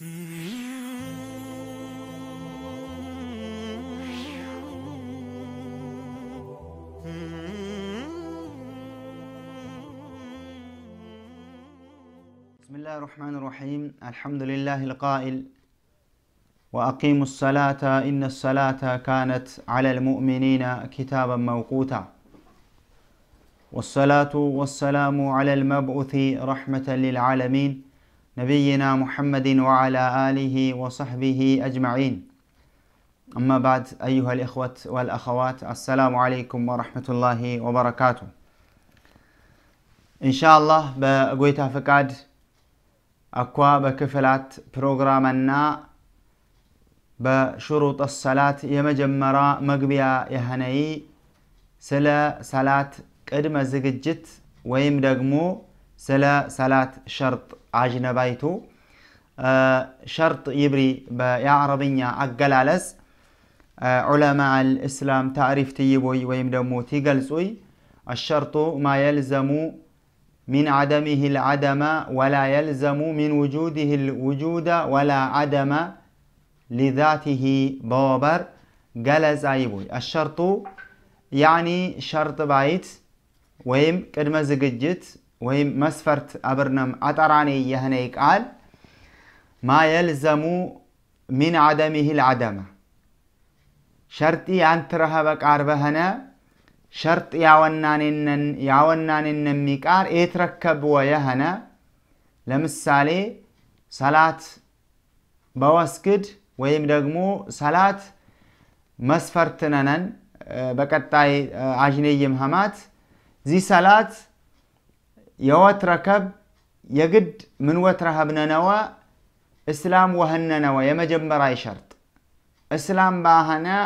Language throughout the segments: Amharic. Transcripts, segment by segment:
بسم الله الرحمن الرحيم الحمد لله القائل وأقيموا الصلاة إن الصلاة كانت على المؤمنين كتابا موقوتا والصلاة والسلام على المبعوث رحمة للعالمين نبينا محمد وعلى آله وصحبه أجمعين أما بعد أيها الإخوة والأخوات السلام عليكم ورحمة الله وبركاته إن شاء الله بقويتا فكاد أكوا بكفلات بروغرامنا بشروط الصلاة يمجمرا مقبيا يهني سلا صلاة قدم زججت ويمدقمو سلا سلات شرط عجنة بايتو آه شرط يبري بيا عربية أقلالس آه علماء الإسلام تعرف تيبوي ويمدمو تيقلسوي الشرط ما يلزم من عدمه العدم ولا يلزم من وجوده الوجود ولا عدم لذاته بوبر قلز أيبوي الشرط يعني شرط بايت ويم قدم زقجت ወይም መስፈርት አብርነም አጠራኔ የህነ ቃል ማ የልዘሙ ሚን ዓደሚህ ልዓደመ ሸርጢ አንትረኸ ቃር በህነ ሸርጥ ያወናኔነ ሚቃር ኤትረከብ የህነ ለምሳሌ ሰላት በወስግድ ወይም ደግሞ ሰላት መስፈርትነነን በቀጣይ አጅነይም ሀማት ዚ ሰላት يوات ركب يجد من وترها بننوا اسلام وهننوا يا مجمع شرط اسلام باهنا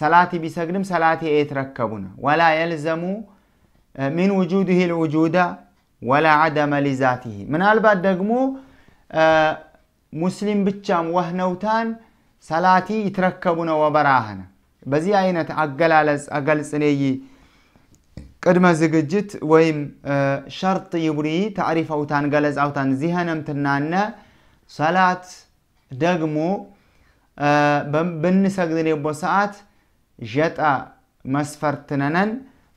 صلاتي بسجنم صلاتي ايت ولا يلزم من وجوده الوجود ولا عدم لذاته من البعد دقمو مسلم بتشام وهنوتان صلاتي يتركبنا وبراهنا بزي عينة اقلالس اقلس ቅድመ ዝግጅት ወይም ሸርጥ ይብሪ ተዕሪፈውታን አውታን ዚሀነምትናነ ሰላት ደግሞ ብንሰግድንቦ ሰዓት ዠጣ መስፈርት ነነን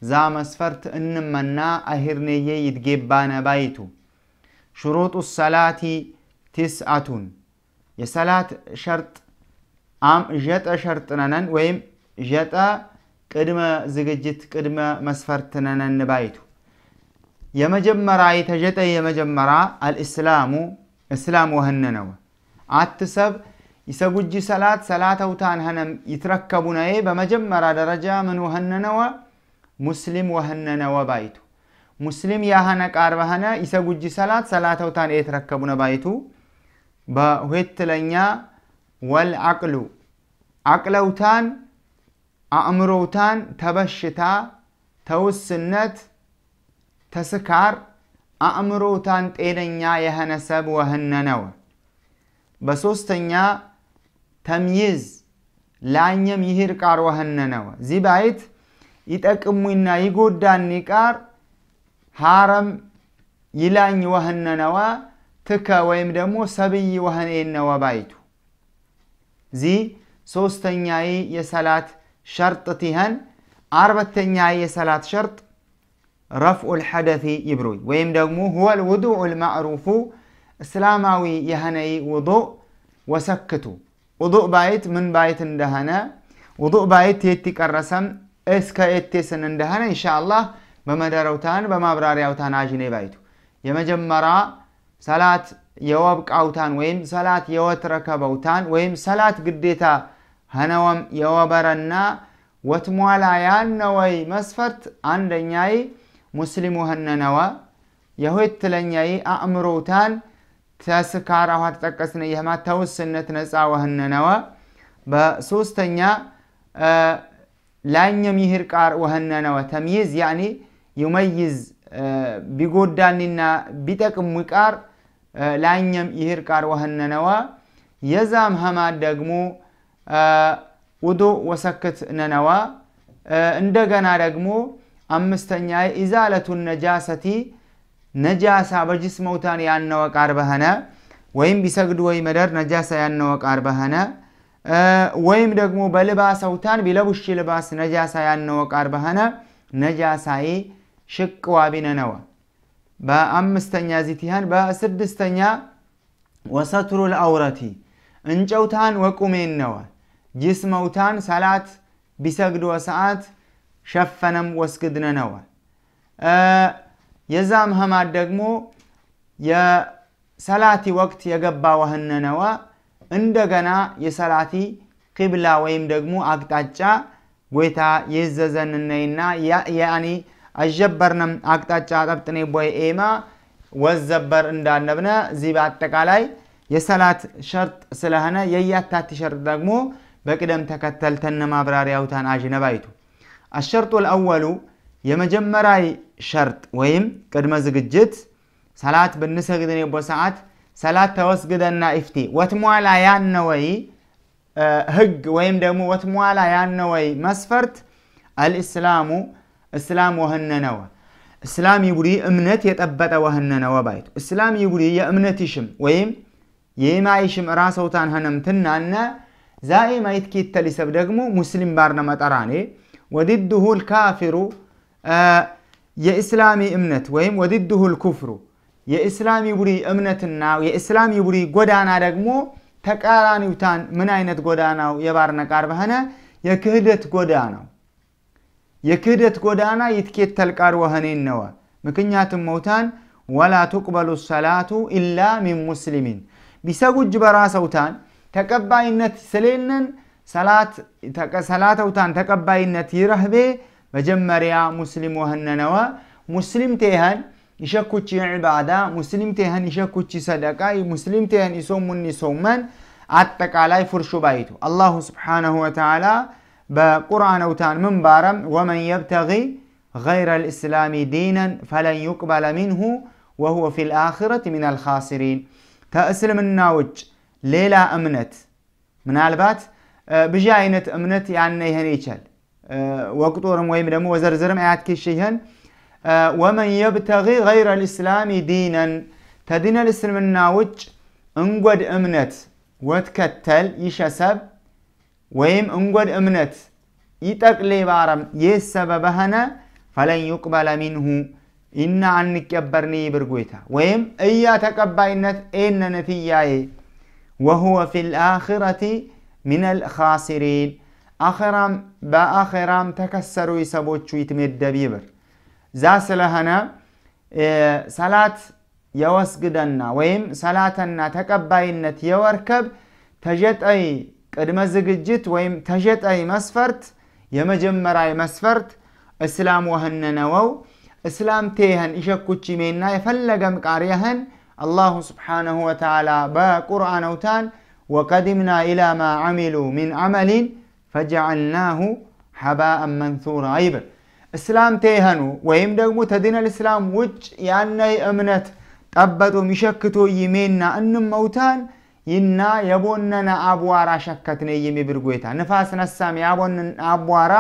ዛ መስፈርት እንመና አሂርኔየ ይትጌባነ ባይቱ ሽሩጡ ሰላቲ ቲስአቱን የሰላት ሸርጥ ዠጠ ሸርጥ ነነን ወይም ዠጠ ቅድመ ዝግጅት ቅድመ መስፈርት ነነን ባይቱ የመጀመራ የተጀጠ የመጀመራ አልእስላሙ እስላም ወህነ ነው አት ሰብ ይሰጉጅ ሰላት ሰላተውታን ሀነም ይትረከቡ ነዬ በመጀመራ ደረጃ ምን ወህነ ነወ ሙስሊም ወህነ ነወ ባይቱ ሙስሊም ያህነ ቃር በህነ ይሰጉጅ ሰላት ሰላተውታን የትረከቡ ነ ባይቱ በሁትለኛ ወልአቅሉ አቅለውታን አእምሮውታን ተበሽታ ተውስነት ተስካር አእምሮታን ጤነኛ የሆነ ሰብ ወህነ ነው። በሶስተኛ ተምይዝ ላኛም ይህር ቃር ወህነ ነው። ዚህ ባይት ይጠቅሙና ይጎዳኒ ቃር ሀረም ይላኝ ወህነ ነዋ ትከ ወይም ደግሞ ሰብይ ወህኔ ነዋ ባይቱ ዚህ ሶስተኛይ የሰላት ሸርጥ ቲኸን አርበተኛ የሰላት ሸርጥ ረፍዑል ሐደፊ ይብሩይ ወይም ደግሞ ሁወል ውዱዑል ማዕሩፉ እስላማዊ የሆነይ ውዱእ ወሰክቱ ውዱእ ባይት ምን ባይት እንደሆነ ውዱእ ባይት የት ይቀረሰም እስከ የቴስን እንደሆነ ኢንሻአላህ በመደረውታን በማብራሪያውታን አጅኔ ባይቱ የመጀመሪያ ሰላት የወብቃውታን ወይም ሰላት የወትረከበውታን ወይም ሰላት ግዴታ ሀነወም የወበረና ወትሟላ ያነወይ መስፈርት አንደኛይ ሙስሊሙ ሀነነወ የሁት ትለኛይ አእምሮታን ተስካር አኋ ተጠቀስነ የማታውስነት ነፃ ወህነነወ በሶስተኛ ላኛም ይህር ቃር ወህነነወ ተምይዝ ያኒ ዩመይዝ ቢጎዳኒና ቢጠቅሙ ቃር ላኛም ይህር ቃር ወህነነወ የዛም ሀማ ደግሞ ውዱ ወሰክት ነነዋ እንደገና ደግሞ አምስተኛ ኢዛለቱ ነጃሰቲ ነጃሳ በጅስ መውታን ያነወቃር በህነ ወይም ቢሰግድ ወይ መደር ነጃሳ ያነወቃር በህነ ወይም ደግሞ በልባሰውታን ቢለቡሽ ልባስ ነጃሳ ያነወቃር በኸነ ነጃሳዬ ሽቅዋ ቢነነዋ በአምስተኛ ዚቲሃን በስድስተኛ ወሰትሩ ልአውረቲ እንጨውታን ወቁሜን ነዋ ጅስመውታን ሰላት ቢሰግድ ወሰዓት ሸፈነም ወስግድነ ነወ የዛ ምህማት ደግሞ የሰላቲ ወቅት የገባ ዋህነ ነወ እንደገና የሰላቲ ቂብላ ወይም ደግሞ አቅጣጫ ጎይታ ይዘዘንነይና ያኒ አጀበርነም አቅጣጫ ጠብጥኔ ቦይ ኤማ ወዘበር እንዳነብነ እዚህ በአጠቃላይ የሰላት ሸርጥ ስለሆነ የያታቲ ሸርጥ ደግሞ بقدم تكتل تن ما براري أو تان آجي الشرط الأول يمجم راي شرط ويم قد مزقجت صلاة بالنسجدن يبو ساعات صلاة توسجدن إفتي وتموالا يان وي هج ويم دمو وتموالا يان مسفرت الإسلام إسلام وهن نوى إسلام يقولي أمنت يتأبت وهن نوى بايتو إسلام يقولي يا أمنتي شم ويم يما يشم راسه تان هنمتنا أنه ዛኤ ማየት ኬተል ሰብ ደግሞ ሙስሊም ባርነ መጠራኔ ወድድሁ ልካፊሩ የእስላሚ እምነት ወይም ወድድሁ ልኩፍሩ የእስላሚ ቡሪ እምነትና የእስላሚ ቡሪ ጎዳና ደግሞ ተቃራኒውታን ምን አይነት ጎዳናው የባርነ ቃር በህነ የክህደት ጎዳናው የክህደት ጎዳና ይትኬተል ቃር ወህኔ ነወ ምክንያቱም መውታን ወላ ቱቅበሉ ሰላቱ ኢላ ሚን ሙስሊሚን ቢሰጉጅ በራሰውታን سلينن ተቀባይነት ስለሌለን ሰላት ሰላተውታን ተቀባይነት ይረህቤ መጀመሪያ ሙስሊም ወህነነወ ሙስሊም ቴህን يشكوش عبادة مسلم تهن يشكوش صدقة مسلم تهن يصوم من يصومن عتك على فرش بيته الله سبحانه وتعالى بقرآن وتان من بارم ومن يبتغي غير الإسلام دينا فلن يقبل منه وهو في الآخرة من الخاسرين تأسلم الناوج ليلا امنت من البات بجاينت امنت يعني هن يشل وقتورم ويم دمو وزرزرم ايات كشيهن ومن يبتغي غير الاسلام دينا تدين الاسلام الناوج انقد امنت وتكتل يشسب ويم انقد امنت يتقلي بارم يسبب هنا فلن يقبل منه إن عنك يبرني برقويته ويم إيا تقبعينت إن نتياي وهو في الآخرة من الخاسرين آخرام با آخرام تكسروا يسابو تشويت مد بيبر زاسلهنا صلاة إيه، يوسقدنا ويم صلاتنا تكباينة يوركب تجت أي قدمزق الجت ويم تجت أي مسفرت يمجمر أي مسفرت اسلام وهن وو اسلام تيهن إشاكو تشمينا يفلقم قاريهن الله سبحانه وتعالى با قرآن أوتان وقدمنا إلى ما عملوا من عمل فجعلناه حباء منثورا أيبر اسلام تيهنو ويم دغمو تدين الاسلام وج يعني امنت ጠበጡ የሚሸክቶ ይሜና እንመውታን ይና የቦነነ አቧራ ሸከትነ የሚብር ጎይታ ንፋስ ነሳም ያቦነን አቧራ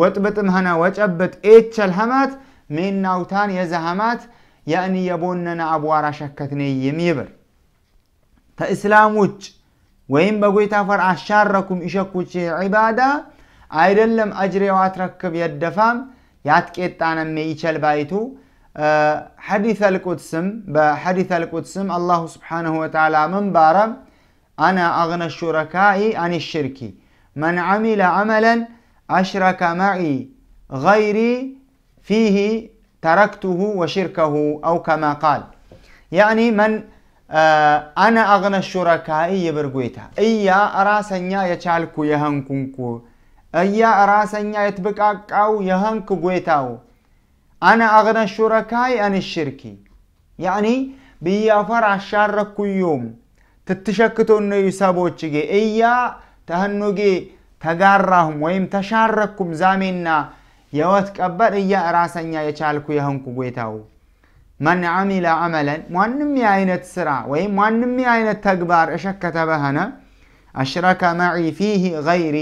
ወጥብጥም ሆነ ወጨብጥ ኤቸል ሀማት ሜናውታን የዘ ሀማት يعني የቦነነ አቧራ ሸከትኔ የሚብር ከእስላም ውጭ ወይም በጎይታ ፈር አሻረኩም ኢሸኩቼ ዒባዳ አይደለም አጅሬው አትረክብ የደፋም ያትቄጣነሜ ይቸል ባይቱ ሐዲት አልቁድስም በሐዲት አልቁድስም አላሁ ስብሓንሁ ወተዓላ ምን ባረም አና አግነ ሹረካኢ አን ሽርኪ መን ዓሚለ ዓመለን አሽረከ መዒ ገይሪ ፊህ تركته وشركه أو كما قال يعني من አነ አግነ ሹረካኢ የበርጎይታ እያ ራሰኛ የቻልኩ የኸንኩንኩ እያ ራሰኛ የትብቃቃው የኸንክ ጎይታው አነ አግነ ሹረካኢ አን ሽርኪ ያኒ ብያፈር አሻረኩዮም ትትሸክቶነ ሰቦች ጌ እያ ተህኑጌ ተጋራሁም ወይም ተሻረኩም ዛሜና የወት ቀበል እያ ራሰኛ የቻልኩ የሆንኩ ጌታው መን አሚለ አመለን ማንም የአይነት ስራ ወይም ማንም የአይነት ተግባር እሸከተ በኸነ አሽረከ መዒ ፊህ ገይሪ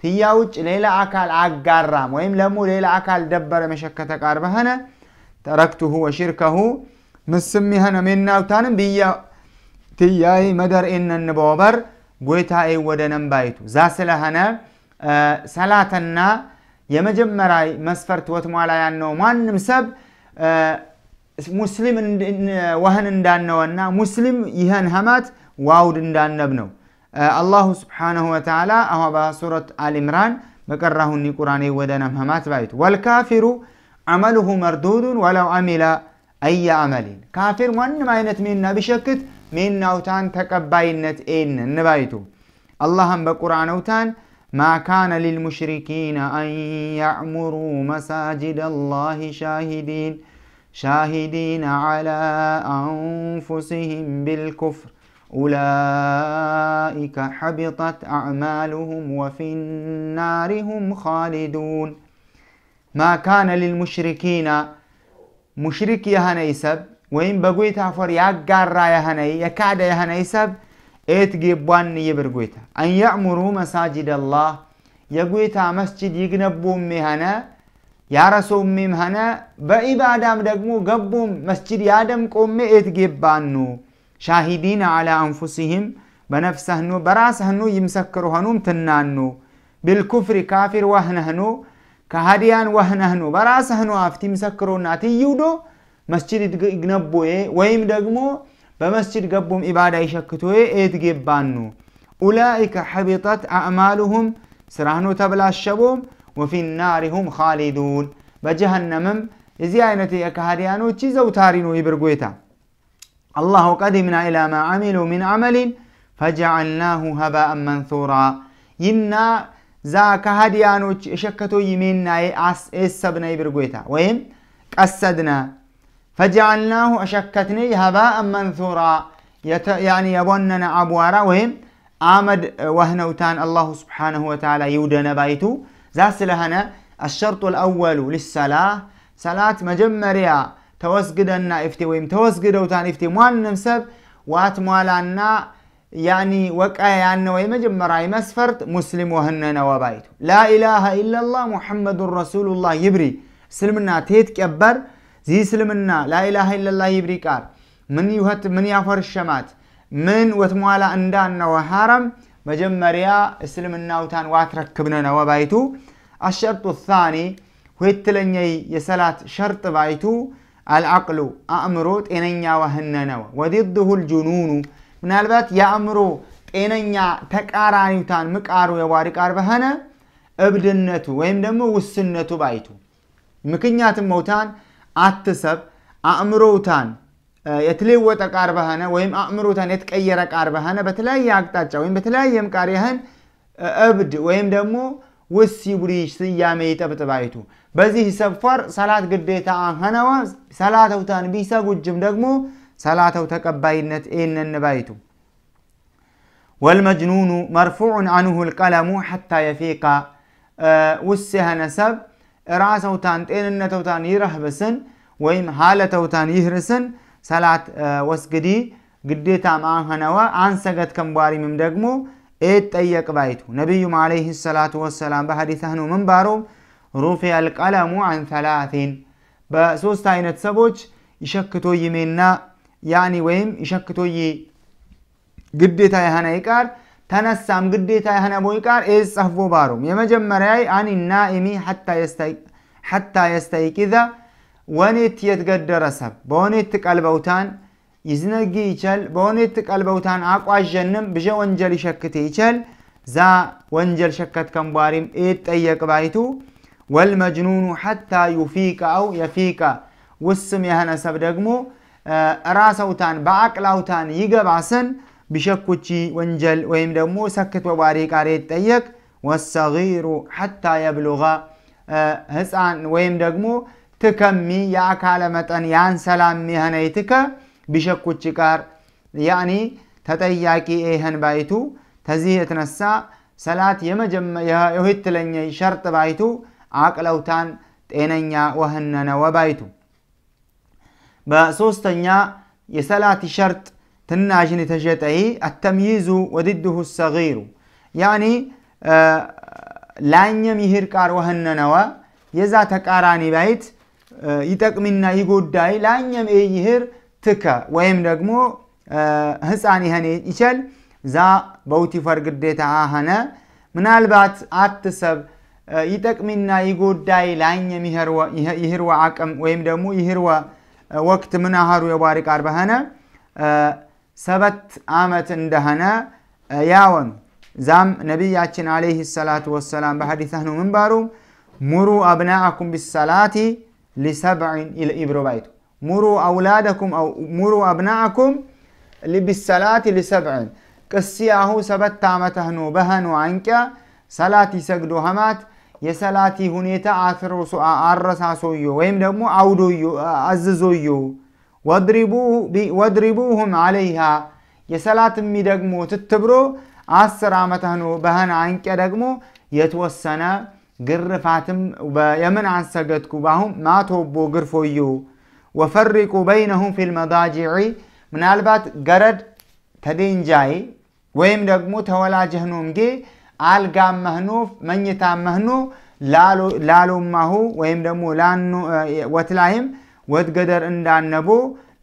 ትያ ውጭ ሌላ አካል አጋራም ወይም ለሞ ሌላ አካል ደበረ መሸከተ ቃር በኸነ ተረክቱሁ ወሽርከሁ ምስም የኸነ ሜናውታንም ብያ ትያይ መደር ኤነን በወበር ጎይታዬ ወደ ነንባይቱ ዛ ስለኸነ ሰላተና የመጀመሪያ መስፈርት ወትሟላ ያልነው ማንም ሰብ ሙስሊም ወህን እንዳነወና ሙስሊም ይህን ሀማት ዋውድ እንዳነብ ነው አላሁ ስብሓንሁ ወተዓላ አሁባ ሱረት አልምራን በቀራሁኒ ቁራኔ ወደነም ሀማት ባይቱ ወልካፊሩ አመልሁ መርዱዱን ወለው አሚላ አየ አመሊን ካፊር ማንም አይነት ሜና ቢሸክት ሜናውታን ተቀባይነት ኤን እንባይቱ አላህም በቁርአን ውታን ما كان للمشركين أن يعمروا مساجد الله شاهدين شاهدين على أنفسهم بالكفر أولئك حبطت أعمالهم وفي النار هم خالدون ما كان للمشركين مشرك يهنيسب وإن بقيت عفر يقرى يهني يكاد يهنيسب ኤትጌቧን ይብር ጎይታ አንያዕሙሩ መሳጅድ አላህ የጎይታ መስጅድ ይግነቡም ሆነ ያረሶም ሆነ በኢባዳም ደግሞ ገቡም መስጅድ ያደምቆም ኤትጌባኑ ሻሂዲን አላ አንፉሲህም በነፍሰህኑ በራስህኑ ይምሰክሩ ሆኑም ትናኑ ቢልኩፍሪ ካፊር ወህነህኑ ከሃዲያን ወህነህኑ በራስህኑ አፍት ይምሰክሩና ትይውዶ መስጅድ ይግነቡ ወይም ደግሞ بمسجد قبهم إبادة يشكتوه إيد جيبانو أولئك حبطت أعمالهم سرهنو تبلا الشبوم وفي النار هم خالدون بجهنم زيانتي أكهريانو تشيزو تارينو إبرقويتا الله قدمنا إلى ما عملوا من عمل فجعلناه هباء منثورا يمنا زا هديانو شكتو يميننا أس إسبنا إبرقويتا ويم قصدنا فجعلناه أشكتني هباء منثورا يعني يبوننا عبوارا وهم آمد وهنوتان الله سبحانه وتعالى يودنا بايتو ذا سلهنا الشرط الأول للصلاة صلاة مجمريا توسجدنا افتي ويم توسجدوتان افتي موان نمسب وات موالانا يعني وقع يعني ويمجمرا مسفرت مسلم وهننا وبايتو لا إله إلا الله محمد رسول الله يبري سلمنا تيت كبر ዝእስልምና ላኢላሃ ኢለላ ይብሪ ቃል ምን ይወት ምን ያፈርሸማት ምን ወትሟላ እንዳነወ ሐረም መጀመሪያ እስልምናውታን ዋትረክብነነ ወባይቱ አሸርጡ ታኒ ሁየትለኛይ የሰላት ሸርጥ ባይቱ አልዓቅሉ አእምሮ ጤነኛ ዋህነነወ ወዲድሁ ልጅኑኑ ምናልባት የአእምሮ ጤነኛ ተቃራኒታን ምቃሩ የዋሪ ቃር በኸነ እብድነቱ ወይም ደግሞ ውስነቱ ባይቱ ምክንያትም መውታን አትሰብ አእምሮታን የትሌወጠ ቃር ባህነ ወይም አእምሮታን የተቀየረ ቃር ባህነ በተለያየ አቅጣጫ ወይም በተለያየም ቃር ያህን እብድ ወይም ደግሞ ውስ ይቡሪሽ ስያሜ ይጠብጥባይቱ በዚህ ሰፈር ሰላት ግዴታ ኸነዋ ሰላተውታን ቢሰጉጅም ደግሞ ሰላተው ተቀባይነት ኤነን ባይቱ ወልመጅኑኑ መርፉዑን አንሁ ልቀለሙ ሐታ የፊቃ ውስ የኸነ ሰብ ራሰውታን ጤንነተውታን ይረህብስን ወይም ሃለተውታን ይህርስን ሰላት ወስግዲ ግዴታ ማህነወ አንሰገት ከምቧሪምም ደግሞ ኤት ጠየቅ ባይቱ ነቢዩም ዓለይህ ሰላቱ ወሰላም በሀዲታህኑ ምንባሮ ሩፊያ አልቀለሙ አን ተላቲን በሶስት አይነት ሰቦች ይሸክቶይ ሜና ያኒ ወይም ይሸክቶይ ግዴታ የህነ ይቃር ተነሳም ግዴታ የሆነቦይ ቃል ኤዝ ጸህፎ ባሮም የመጀመሪያይ አኒ ናኢሚ ሐታ የስተይቂዘ ወኔት የትገደረሰብ በወኔት ቀልበውታን ይዝነጊ ይቸል በወኔት ቀልበውታን አቋዠንም ብዠ ወንጀል ይሸክት ይቸል ዛ ወንጀል ሸከት ከምቧሪም ኤት ባይቱ ወልመጅኑኑ ሐታ ዩፊቀ አው የፊቀ ውስም የሆነ ሰብ ደግሞ ራሰውታን በአቅላውታን ይገባስን ቢሸኩቺ ወንጀል ወይም ደግሞ ሰክት በባሪ ቃር ይጠየቅ። ወሰሩ ሐታ የብሉጋ ህፃን ወይም ደግሞ ትከሚ የአካለ መጠን ያን ሰላም የህነይ ትከ ቢሸኩቺ ቃር ያኒ ተጠያቂ ይህን ባይቱ ተዚህ የተነሳ ሰላት የሁትለኛ ሸርጥ ባይቱ አቅለውታን ጤነኛ ወህነነ ወባይቱ በሶስተኛ የሰላት ሸርጥ ትናሽን የተሸጠይ አተምይዙ ወድድሁ ሰጊሩ ያኒ ላኛም ይህር ቃር ወህነነወ የዛ ተቃራኒ ባይት ይጠቅሚና ይጎዳይ ላኛም ይህር ትከ ወይም ደግሞ ህፃን ይኸን ይቸል ዛ በውቲፈር ግዴታ አኸነ ምናልባት አትሰብ ይጠቅሚና ይጎዳይ ላኛም ይህርወ አቅም ወይም ደግሞ ይህርወ ወቅት ምናሃሩ የባሪ ቃር በኸነ سبت آمت اندهنا ياون زام نبي ياتشن عليه الصلاة والسلام بحديثه من باروم مروا أبناءكم بالصلاة لسبع إلى إبرو بيت مروا أولادكم أو مروا أبناءكم بالصلاة لسبع قسياهو سبت آمته بهن وعنك صلاة سجدو همات يسلاتي هنيتا آثر سؤال آرساسو يو ويم دمو عودو يو أززو يو ወድሪቡሁም አለይሃ የሰላት የሚደግሞ ትትብሮ አስር ዓመት በህን አንቄ ደግሞ የተወሰነ ግርፋትም የምን አንሰገድኩ ባሁም ማቶቦ ግርፎዩ ወፈሪቁ በይነሁም ፊ ልመዳጅዒ ምናልባት ገረድ ተዴንጃይ ወይም ደግሞ ተወላጅህ ኖምጌ አልጋ መህኖ መኝታ መህኖ ላሎማሁ ወይም ደግሞ ወትላይም ወት ገደር እንዳነቦ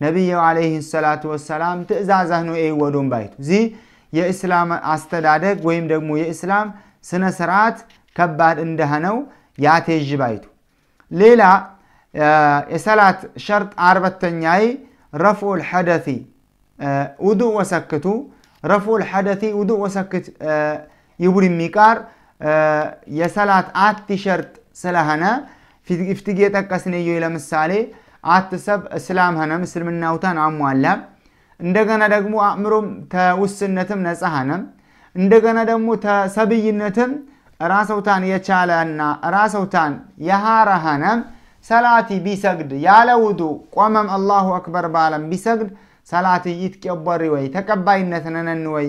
ነቢዩ ዓለይሂ ሰላቱ ወሰላም ትእዛዛህ ነው ወዶም ባይቱ እዚ የእስላም አስተዳደግ ወይም ደግሞ የእስላም ስነ ስርዓት ከባድ እንደሆነው ያቴዥ ባይቱ ሌላ የሰላት ሸርጥ አርበተኛይ ረፍዑል ሐደቲ ውዱእ ወሰክቱ ረፍዑል ሐደቲ ውዱእ ወሰክት ይቡር የሚቃር የሰላት አቲ ሸርጥ ስለሆነ ፍትጌ ጠቀስንዮ ለምሳሌ አትሰብ እስላም ሀነም እስልምናውታን አሟላም እንደገና ደግሞ አእምሮም ተውስነትም ነፃ ሀነም እንደገና ደግሞ ተሰብይነትም ራሰውታን የቻለና ራሰውታን የሃረ ሀነም ሰላቲ ቢሰግድ ያለ ውዱ ቆመም አላሁ አክበር ባለም ቢሰግድ ሰላት ይትቀበሪ ወይ ተቀባይነት ነነን ወይ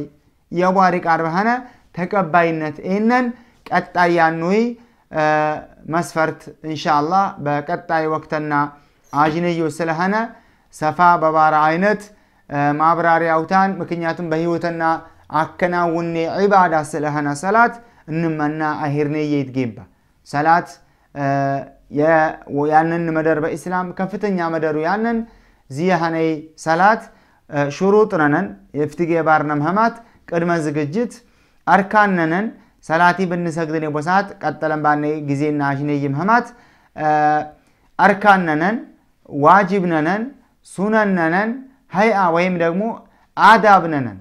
የቧሪ ቃርብ ሀነ ተቀባይነት ይህንን ቀጣይ ያኑይ መስፈርት እንሻ በቀጣይ ወቅትና አጅነዮ ስለሆነ ሰፋ በባረ አይነት ማብራሪያውታን ምክንያቱም በህይወተና አከናውኔ ዒባዳ ስለሆነ ሰላት እንመና አሄርኔየ ይትጌባ ሰላት ያንን መደር በኢስላም ከፍተኛ መደሩ ያንን ዚያሃነይ ሰላት ሽሩጥ ነነን የፍትጌ ባርነም ህማት ቅድመ ዝግጅት አርካን ነነን ሰላቲ ብንሰግድን ቦሳት ቀጠለን ባነ ጊዜና አሽነይም ህማት አርካን ነነን ዋጅብ ነነን፣ ሱነን ነነን፣ ሀይአ ወይም ደግሞ አዳብ ነነን።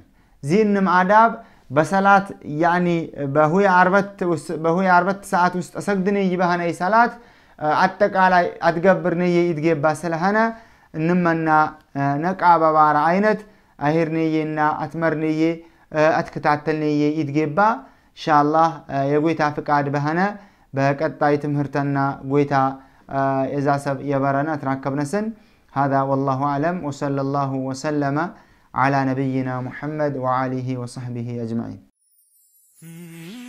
ዚህንም አዳብ በሰላት ያኒ በሁየ አርበት ሰዓት ውስጥ ሰግድን በህነይ ሰላት አጠቃላይ አትገብርንይ ይትጌባ ስለሆነ እንመና ነቃ በባራ አይነት አሄርንዬና አትመርንዬ አትከታተልንዬ ይትጌባ ኢንሻላህ የጎይታ ፍቃድ በሆነ በቀጣይ ትምህርተና ጎይታ آه، إذا يبرنا تركبنا سن هذا والله أعلم وصلى الله وسلم على نبينا محمد وعليه وصحبه أجمعين hmm.